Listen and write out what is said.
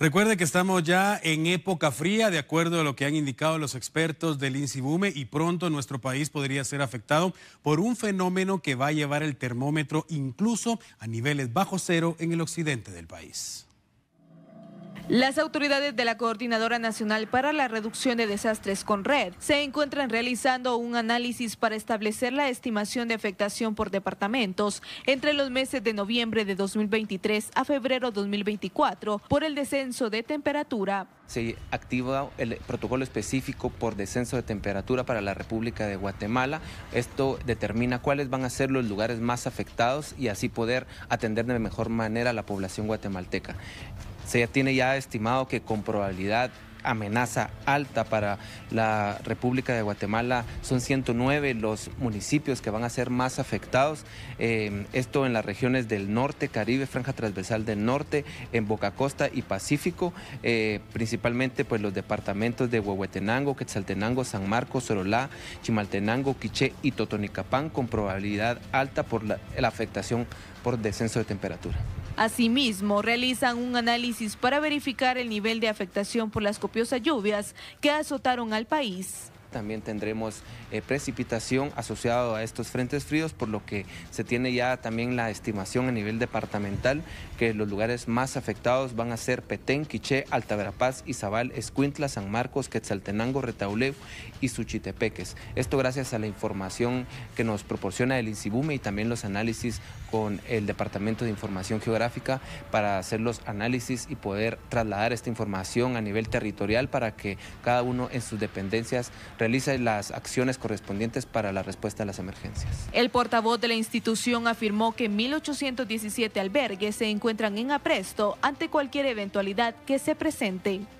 Recuerde que estamos ya en época fría, de acuerdo a lo que han indicado los expertos del INSIBUME, y pronto nuestro país podría ser afectado por un fenómeno que va a llevar el termómetro incluso a niveles bajo cero en el occidente del país. Las autoridades de la Coordinadora Nacional para la Reducción de Desastres con Red se encuentran realizando un análisis para establecer la estimación de afectación por departamentos entre los meses de noviembre de 2023 a febrero de 2024 por el descenso de temperatura. Se activa el protocolo específico por descenso de temperatura para la República de Guatemala. Esto determina cuáles van a ser los lugares más afectados y así poder atender de mejor manera a la población guatemalteca. Se tiene ya estimado que con probabilidad amenaza alta para la República de Guatemala. Son 109 los municipios que van a ser más afectados. Eh, esto en las regiones del norte, Caribe, Franja Transversal del Norte, en Boca Costa y Pacífico. Eh, principalmente pues, los departamentos de Huehuetenango, Quetzaltenango, San Marcos, Sorolá, Chimaltenango, Quiché y Totonicapán con probabilidad alta por la afectación por descenso de temperatura. Asimismo, realizan un análisis para verificar el nivel de afectación por las copiosas lluvias que azotaron al país. También tendremos eh, precipitación asociado a estos frentes fríos, por lo que se tiene ya también la estimación a nivel departamental que los lugares más afectados van a ser Petén, Quiché, Alta Verapaz, Izabal, Escuintla, San Marcos, Quetzaltenango, Retauleu y Suchitepeques. Esto gracias a la información que nos proporciona el INSIBUME y también los análisis con el Departamento de Información Geográfica para hacer los análisis y poder trasladar esta información a nivel territorial para que cada uno en sus dependencias realiza las acciones correspondientes para la respuesta a las emergencias. El portavoz de la institución afirmó que 1.817 albergues se encuentran en apresto ante cualquier eventualidad que se presente.